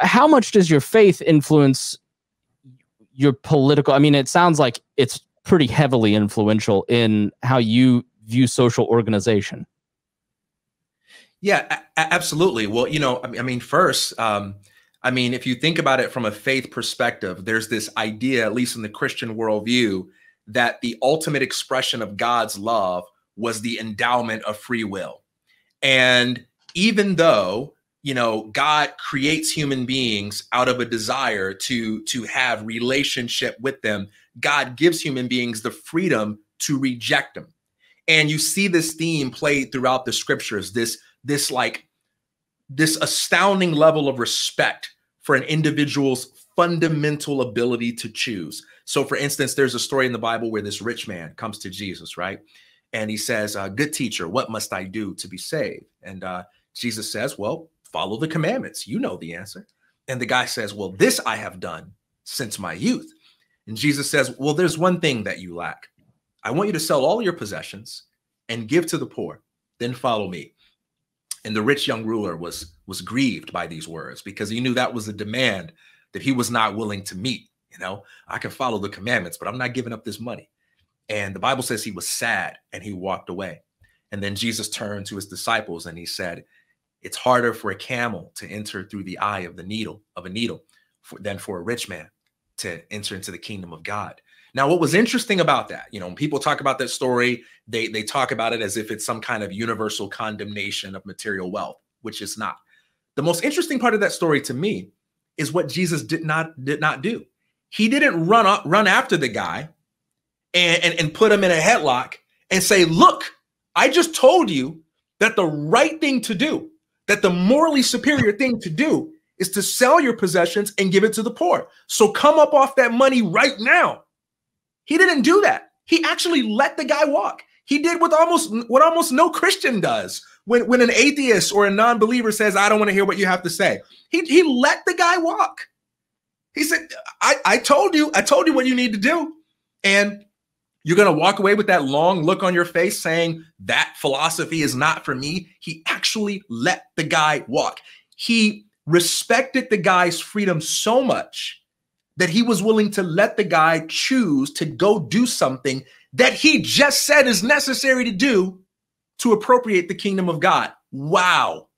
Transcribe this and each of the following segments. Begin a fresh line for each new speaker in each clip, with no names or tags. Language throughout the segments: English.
how much does your faith influence your political? I mean, it sounds like it's pretty heavily influential in how you view social organization. Yeah, a- absolutely. Well, you know, I mean, first, um, I mean, if you think about it from a faith perspective, there's this idea, at least in the Christian worldview, that the ultimate expression of God's love was the endowment of free will. And even though you know god creates human beings out of a desire to to have relationship with them god gives human beings the freedom to reject them and you see this theme played throughout the scriptures this this like this astounding level of respect for an individual's fundamental ability to choose so for instance there's a story in the bible where this rich man comes to jesus right and he says uh, good teacher what must i do to be saved and uh, jesus says well follow the commandments. You know the answer. And the guy says, Well, this I have done since my youth. And Jesus says, Well, there's one thing that you lack. I want you to sell all your possessions and give to the poor, then follow me. And the rich young ruler was, was grieved by these words because he knew that was a demand that he was not willing to meet. You know, I can follow the commandments, but I'm not giving up this money. And the Bible says he was sad and he walked away. And then Jesus turned to his disciples and he said, it's harder for a camel to enter through the eye of the needle of a needle for, than for a rich man to enter into the kingdom of God. Now, what was interesting about that, you know, when people talk about that story, they they talk about it as if it's some kind of universal condemnation of material wealth, which it's not. The most interesting part of that story to me is what Jesus did not did not do. He didn't run up, run after the guy and, and, and put him in a headlock and say, look, I just told you that the right thing to do that the morally superior thing to do is to sell your possessions and give it to the poor. So come up off that money right now. He didn't do that. He actually let the guy walk. He did what almost what almost no Christian does when, when an atheist or a non-believer says, I don't want to hear what you have to say. He, he let the guy walk. He said, I, I told you, I told you what you need to do. And you're going to walk away with that long look on your face saying, that philosophy is not for me. He actually let the guy walk. He respected the guy's freedom so much that he was willing to let the guy choose to go do something that he just said is necessary to do to appropriate the kingdom of God. Wow.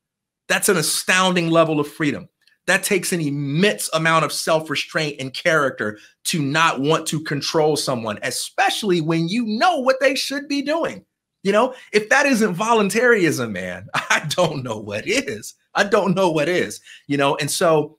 That's an astounding level of freedom that takes an immense amount of self restraint and character to not want to control someone, especially when you know what they should be doing. You know, if that isn't voluntarism, man, I don't know what is. I don't know what is, you know, and so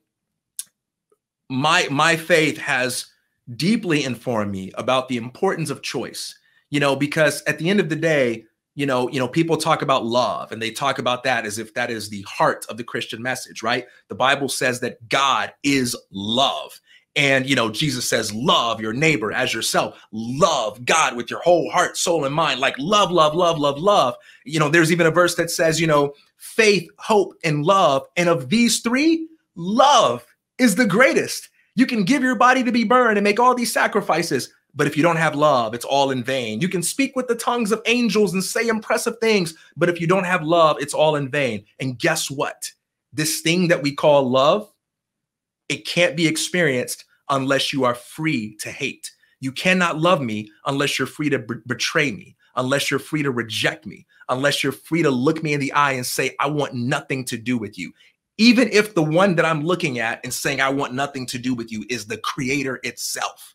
my my faith has deeply informed me about the importance of choice, you know, because at the end of the day, you know, you know, people talk about love and they talk about that as if that is the heart of the Christian message, right? The Bible says that God is love. And, you know, Jesus says, love your neighbor as yourself. Love God with your whole heart, soul, and mind. Like, love, love, love, love, love. You know, there's even a verse that says, you know, faith, hope, and love. And of these three, love is the greatest. You can give your body to be burned and make all these sacrifices. But if you don't have love, it's all in vain. You can speak with the tongues of angels and say impressive things, but if you don't have love, it's all in vain. And guess what? This thing that we call love, it can't be experienced unless you are free to hate. You cannot love me unless you're free to b- betray me, unless you're free to reject me, unless you're free to look me in the eye and say, I want nothing to do with you. Even if the one that I'm looking at and saying, I want nothing to do with you is the creator itself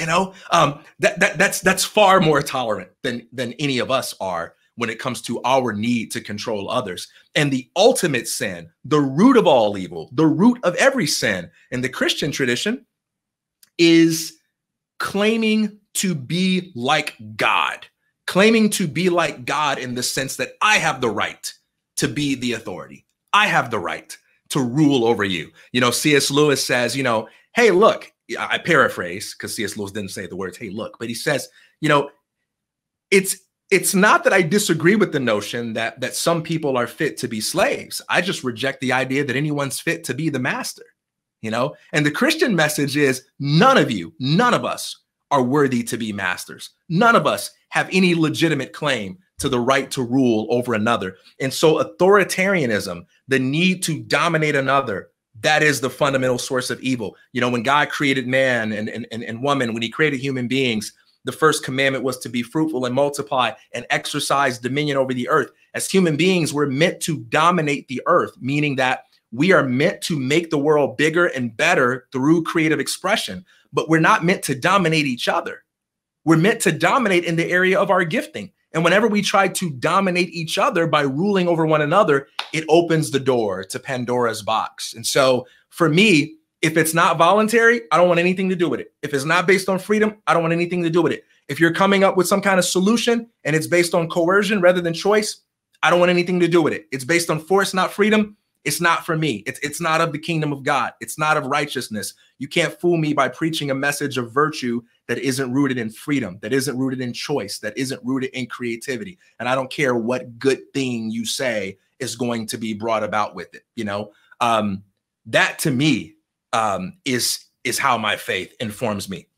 you know, um, that, that that's that's far more tolerant than than any of us are when it comes to our need to control others. And the ultimate sin, the root of all evil, the root of every sin in the Christian tradition is claiming to be like God, claiming to be like God in the sense that I have the right to be the authority. I have the right to rule over you. You know, C.S. Lewis says, you know, hey, look, I paraphrase because C.S. Lewis didn't say the words, hey, look, but he says, you know, it's it's not that I disagree with the notion that that some people are fit to be slaves. I just reject the idea that anyone's fit to be the master, you know? And the Christian message is none of you, none of us are worthy to be masters. None of us have any legitimate claim to the right to rule over another. And so authoritarianism, the need to dominate another, that is the fundamental source of evil. You know, when God created man and, and, and woman, when he created human beings, the first commandment was to be fruitful and multiply and exercise dominion over the earth. As human beings, we're meant to dominate the earth, meaning that we are meant to make the world bigger and better through creative expression, but we're not meant to dominate each other. We're meant to dominate in the area of our gifting. And whenever we try to dominate each other by ruling over one another, it opens the door to Pandora's box. And so for me, if it's not voluntary, I don't want anything to do with it. If it's not based on freedom, I don't want anything to do with it. If you're coming up with some kind of solution and it's based on coercion rather than choice, I don't want anything to do with it. It's based on force, not freedom. It's not for me. It's, it's not of the kingdom of God. It's not of righteousness. You can't fool me by preaching a message of virtue that isn't rooted in freedom, that isn't rooted in choice, that isn't rooted in creativity. And I don't care what good thing you say is going to be brought about with it. You know, um, that to me um, is is how my faith informs me.